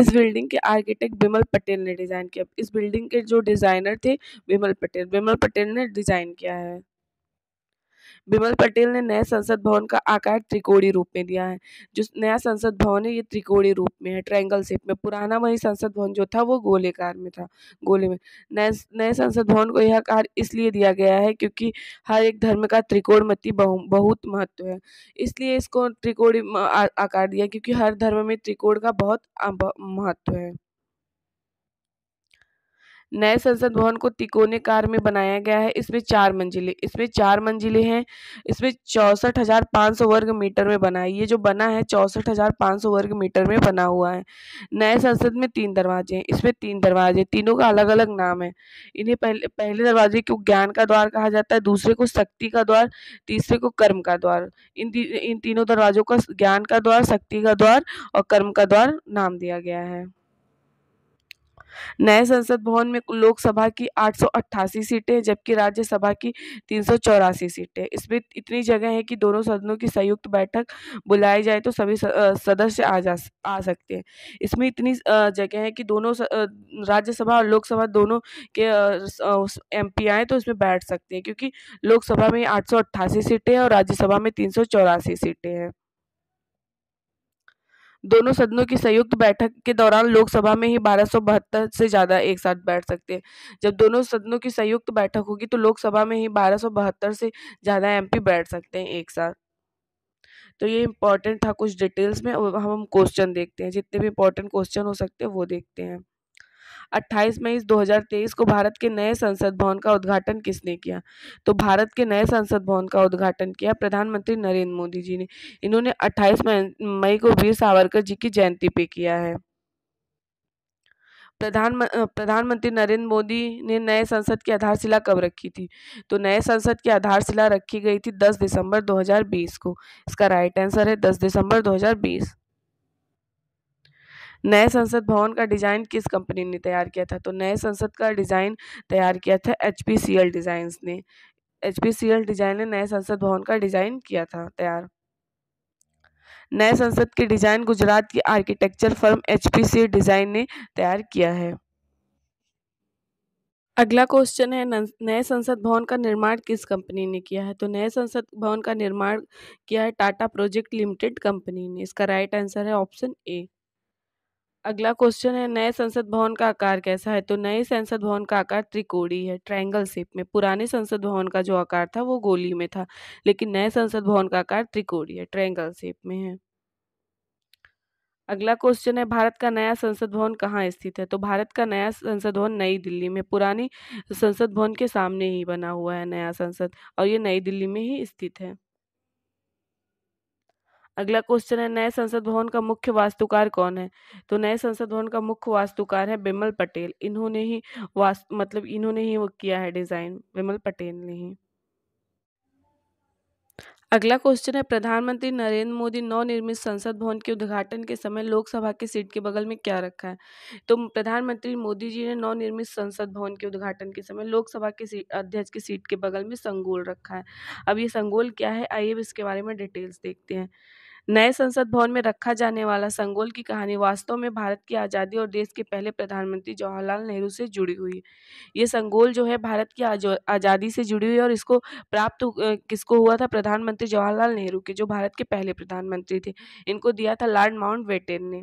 इस बिल्डिंग के आर्किटेक्ट बिमल पटेल ने डिज़ाइन किया इस बिल्डिंग के जो डिज़ाइनर थे बिमल पटेल बिमल पटेल ने डिज़ाइन किया है बिमल पटेल ने नए संसद भवन का आकार त्रिकोणी रूप में दिया है जो नया संसद भवन है ये त्रिकोणी रूप में है ट्रायंगल शेप में पुराना वही संसद भवन जो था वो गोलेकार में था गोले में नए नए संसद भवन को यह आकार इसलिए दिया गया है क्योंकि हर एक धर्म का त्रिकोणमती बहु, बहुत महत्व है इसलिए इसको त्रिकोणी आकार दिया क्योंकि हर धर्म में त्रिकोण का बहुत महत्व है नए संसद भवन को तिकोने कार में बनाया गया है इसमें चार मंजिले इसमें चार मंजिले हैं इसमें चौंसठ हज़ार पाँच सौ वर्ग मीटर में बना है ये जो बना है चौंसठ हज़ार पाँच सौ वर्ग मीटर में बना हुआ है नए संसद में तीन दरवाजे हैं इसमें तीन दरवाजे तीनों का अलग अलग नाम है इन्हें पहले पहले दरवाजे को ज्ञान का द्वार कहा जाता है दूसरे को शक्ति का द्वार तीसरे को कर्म का द्वार इन इन तीनों दरवाजों का ज्ञान का द्वार शक्ति का द्वार और कर्म का द्वार नाम दिया गया है नए संसद भवन में लोकसभा की आठ सीटें जबकि राज्यसभा की तीन सीटें इसमें इतनी जगह है कि दोनों सदनों की संयुक्त बैठक बुलाई जाए तो सभी सदस्य आ जा आ सकते हैं इसमें इतनी जगह है कि दोनों राज्यसभा और लोकसभा दोनों के एम पी आए तो इसमें बैठ सकते हैं क्योंकि लोकसभा में आठ सीटें हैं और राज्यसभा में तीन सीटें हैं दोनों सदनों की संयुक्त बैठक के दौरान लोकसभा में ही बारह से ज़्यादा एक साथ बैठ सकते हैं जब दोनों सदनों की संयुक्त बैठक होगी तो लोकसभा में ही बारह से ज़्यादा एम बैठ सकते हैं एक साथ तो ये इम्पोर्टेंट था कुछ डिटेल्स में अब हम क्वेश्चन देखते हैं जितने भी इम्पोर्टेंट क्वेश्चन हो सकते हैं वो देखते हैं 28 मई 2023 को भारत के नए संसद भवन का उद्घाटन किसने किया तो भारत के नए संसद भवन का उद्घाटन किया प्रधानमंत्री नरेंद्र मोदी जी ने इन्होंने 28 मई को वीर सावरकर जी की जयंती पे किया है प्रधान प्रधानमंत्री नरेंद्र मोदी ने नए संसद की आधारशिला कब रखी थी तो नए संसद की आधारशिला रखी गई थी 10 दिसंबर 2020 को इसका राइट आंसर है 10 दिसंबर 2020 नए संसद भवन का डिज़ाइन किस कंपनी ने तैयार किया था तो नए संसद का डिज़ाइन तैयार किया था H P C L designs ने H P C L design ने नए संसद भवन का डिज़ाइन किया था तैयार नए संसद के डिज़ाइन गुजरात की architecture firm H P C design ने तैयार किया है अगला क्वेश्चन है नए संसद भवन का निर्माण किस कंपनी ने किया है तो नए संसद भवन का निर्माण किया है टाटा प्रोजेक्ट लिमिटेड कंपनी ने इसका राइट आंसर है ऑप्शन ए अगला क्वेश्चन है नए संसद भवन का आकार कैसा है तो नए संसद भवन का आकार त्रिकोणी है ट्रायंगल शेप में पुराने संसद भवन का जो आकार था वो गोली में था लेकिन नए संसद भवन का आकार त्रिकोणी है ट्रायंगल शेप में है अगला क्वेश्चन है भारत का नया संसद भवन कहाँ स्थित है तो भारत का नया संसद भवन नई दिल्ली में पुरानी संसद भवन के सामने ही बना हुआ है नया संसद और ये नई दिल्ली में ही स्थित है अगला क्वेश्चन है नए संसद भवन का मुख्य वास्तुकार कौन है तो नए संसद भवन का मुख्य वास्तुकार है बिमल पटेल इन्होंने ही मतलब इन्होंने ही वो किया है डिजाइन बिमल पटेल ने ही अगला क्वेश्चन है प्रधानमंत्री नरेंद्र मोदी नवनिर्मित संसद भवन के उद्घाटन के समय लोकसभा की सीट के बगल में क्या रखा है तो प्रधानमंत्री मोदी जी ने नवनिर्मित संसद भवन के उद्घाटन के समय लोकसभा के सीट अध्यक्ष की सीट के बगल में संगोल रखा है अब ये संगोल क्या है आइए इसके बारे में डिटेल्स देखते हैं नए संसद भवन में रखा जाने वाला संगोल की कहानी वास्तव में भारत की आज़ादी और देश के पहले प्रधानमंत्री जवाहरलाल नेहरू से जुड़ी हुई है ये संगोल जो है भारत की आज़ादी से जुड़ी हुई है और इसको प्राप्त किसको हुआ था प्रधानमंत्री जवाहरलाल नेहरू के जो भारत के पहले प्रधानमंत्री थे इनको दिया था लॉर्ड माउंट ने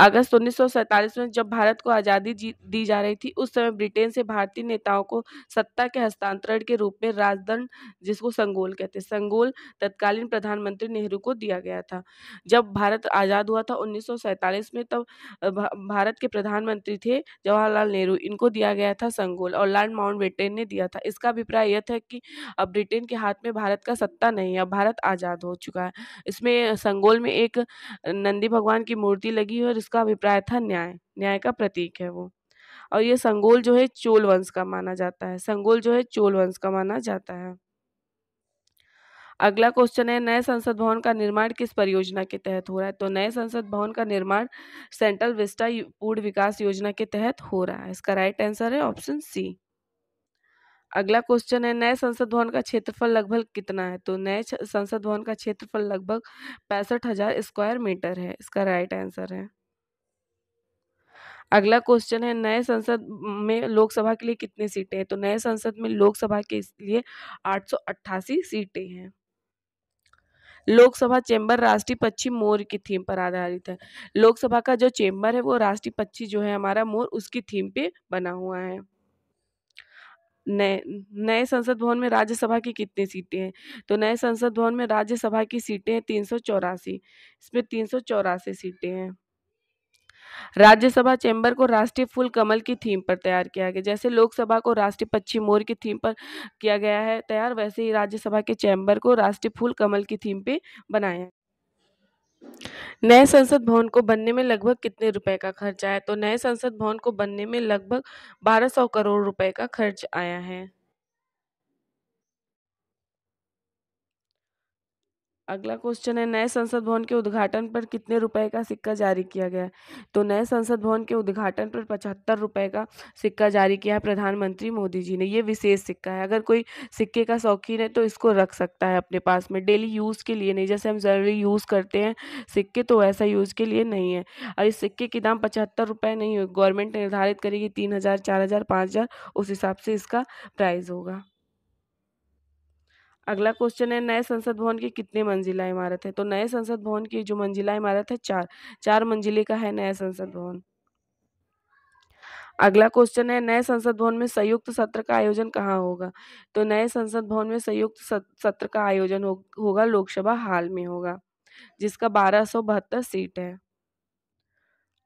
अगस्त उन्नीस में जब भारत को आज़ादी दी जा रही थी उस समय ब्रिटेन से भारतीय नेताओं को सत्ता के हस्तांतरण के रूप में राजदंड जिसको संगोल कहते संगोल तत्कालीन प्रधानमंत्री नेहरू को दिया गया था जब भारत आज़ाद हुआ था उन्नीस में तब भारत के प्रधानमंत्री थे जवाहरलाल नेहरू इनको दिया गया था संगोल और लॉर्ड माउंट ने दिया था इसका अभिप्राय यह था कि अब ब्रिटेन के हाथ में भारत का सत्ता नहीं है भारत आज़ाद हो चुका है इसमें संगोल में एक नंदी भगवान की मूर्ति लगी है और जिसका अभिप्राय था न्याय न्याय का प्रतीक है वो और ये संगोल जो है चोल वंश का माना जाता है संगोल जो है चोल वंश का माना जाता है अगला क्वेश्चन है नए संसद भवन का निर्माण किस परियोजना के तहत हो रहा है तो नए संसद भवन का निर्माण सेंट्रल विस्टा पूर्ण विकास योजना के तहत हो रहा है इसका राइट आंसर है ऑप्शन सी अगला क्वेश्चन है नए संसद भवन का क्षेत्रफल लगभग कितना है तो नए संसद भवन का क्षेत्रफल लगभग पैंसठ हजार स्क्वायर मीटर है इसका राइट आंसर है अगला क्वेश्चन है नए संसद में लोकसभा के लिए कितनी सीटें हैं तो नए संसद में लोकसभा के लिए आठ सीटें हैं लोकसभा चैम्बर राष्ट्रीय पक्षी मोर की थीम पर आधारित है लोकसभा का जो चैम्बर है वो राष्ट्रीय पक्षी जो है हमारा मोर उसकी थीम पे बना हुआ है नए नए संसद भवन में राज्यसभा की कितनी सीटें हैं तो नए संसद भवन में राज्यसभा की सीटें हैं तीन सौ चौरासी इसमें तीन सौ चौरासी सीटें हैं राज्यसभा चैम्बर को राष्ट्रीय फूल कमल की थीम पर तैयार किया गया जैसे लोकसभा को राष्ट्रीय पक्षी मोर की थीम पर किया गया है तैयार वैसे ही राज्यसभा के चैम्बर को राष्ट्रीय फूल कमल की थीम पे बनाया नए संसद भवन को बनने में लगभग कितने रुपए का खर्च आया तो नए संसद भवन को बनने में लगभग बारह सौ करोड़ रुपए का खर्च आया है अगला क्वेश्चन है नए संसद भवन के उद्घाटन पर कितने रुपए का सिक्का जारी किया गया है तो नए संसद भवन के उद्घाटन पर पचहत्तर रुपए का सिक्का जारी किया है प्रधानमंत्री मोदी जी ने ये विशेष सिक्का है अगर कोई सिक्के का शौकीन है तो इसको रख सकता है अपने पास में डेली यूज़ के लिए नहीं जैसे हम जरूरी यूज़ करते हैं सिक्के तो वैसा यूज़ के लिए नहीं है और इस सिक्के की दाम पचहत्तर रुपये नहीं हो गवर्नमेंट निर्धारित करेगी तीन हज़ार चार हज़ार पाँच हज़ार उस हिसाब से इसका प्राइस होगा अगला क्वेश्चन है नए संसद भवन की कितने मंजिला इमारत है तो नए संसद भवन की जो मंजिला इमारत है चार चार मंजिले का है नया संसद भवन अगला क्वेश्चन है नए संसद भवन में संयुक्त सत्र का आयोजन कहाँ होगा तो नए संसद भवन में संयुक्त सत्र का आयोजन हो, होगा लोकसभा हाल में होगा जिसका बारह सीट है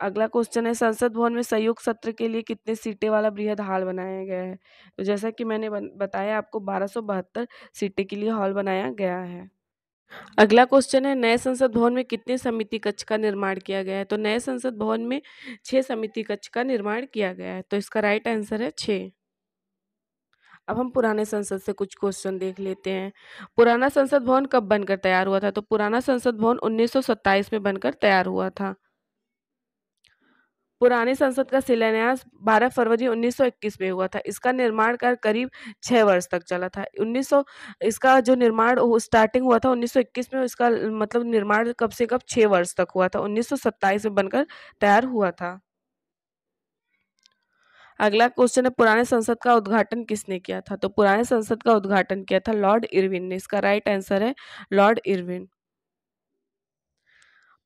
अगला क्वेश्चन है संसद भवन में संयुक्त सत्र के लिए कितने सीटें वाला बृहद हॉल बनाया गया है तो जैसा कि मैंने बताया आपको बारह सीटें के लिए हॉल बनाया गया है अगला क्वेश्चन है नए संसद भवन में कितने समिति कक्ष का निर्माण किया गया है तो नए संसद भवन में छः समिति कक्ष का निर्माण किया गया है तो इसका राइट आंसर है छः अब हम पुराने संसद से कुछ क्वेश्चन देख लेते हैं पुराना संसद भवन कब बनकर तैयार हुआ था तो पुराना संसद भवन उन्नीस में बनकर तैयार हुआ था पुराने संसद का शिलान्यास 12 फरवरी 1921 में हुआ था इसका निर्माण कार्य करीब छः वर्ष तक चला था 1900 इसका जो निर्माण स्टार्टिंग हुआ था 1921 में इसका मतलब निर्माण कब से कब छः वर्ष तक हुआ था 1927 में बनकर तैयार हुआ था अगला क्वेश्चन है पुराने संसद का उद्घाटन किसने किया था तो पुराने संसद का उद्घाटन किया था लॉर्ड इरविन ने इसका राइट आंसर है लॉर्ड इरविन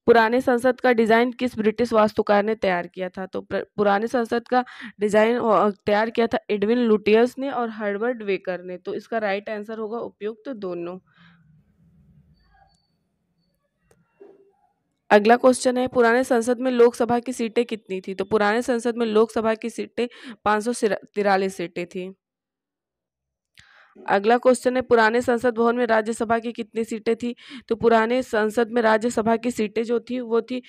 पुराने संसद का डिज़ाइन किस ब्रिटिश वास्तुकार ने तैयार किया था तो पुराने संसद का डिज़ाइन तैयार किया था एडविन लुटियस ने और हर्बर्ट वेकर ने तो इसका राइट आंसर होगा उपयुक्त तो दोनों अगला क्वेश्चन है पुराने संसद में लोकसभा की सीटें कितनी थी तो पुराने संसद में लोकसभा की सीटें पाँच सौ सीटें थी अगला क्वेश्चन है पुराने संसद भवन में राज्यसभा की कितनी सीटें थी तो पुराने संसद में राज्यसभा की सीटें जो थी वो थी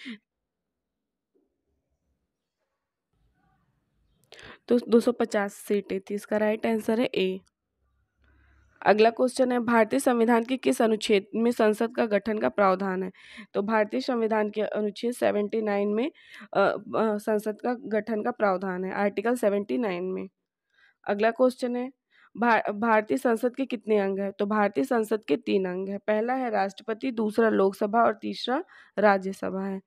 तो 250 सीटें थी इसका राइट आंसर है ए अगला क्वेश्चन है भारतीय संविधान के किस अनुच्छेद में संसद का गठन का प्रावधान है तो भारतीय संविधान के अनुच्छेद सेवेंटी नाइन में आ, आ, संसद का गठन का प्रावधान है आर्टिकल सेवेंटी नाइन में अगला क्वेश्चन है भा, भारतीय संसद के कितने अंग हैं तो भारतीय संसद के तीन अंग हैं पहला है राष्ट्रपति दूसरा लोकसभा और तीसरा राज्यसभा है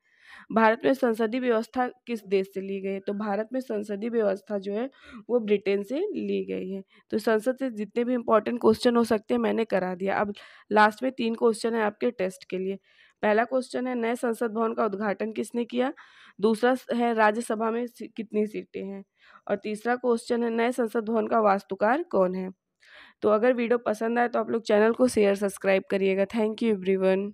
भारत में संसदीय व्यवस्था किस देश से ली गई है तो भारत में संसदीय व्यवस्था जो है वो ब्रिटेन से ली गई है तो संसद से जितने भी इंपॉर्टेंट क्वेश्चन हो सकते हैं मैंने करा दिया अब लास्ट में तीन क्वेश्चन है आपके टेस्ट के लिए पहला क्वेश्चन है नए संसद भवन का उद्घाटन किसने किया दूसरा है राज्यसभा में कितनी सीटें हैं और तीसरा क्वेश्चन है नए संसद भवन का वास्तुकार कौन है तो अगर वीडियो पसंद आए तो आप लोग चैनल को शेयर सब्सक्राइब करिएगा थैंक यू एवरीवन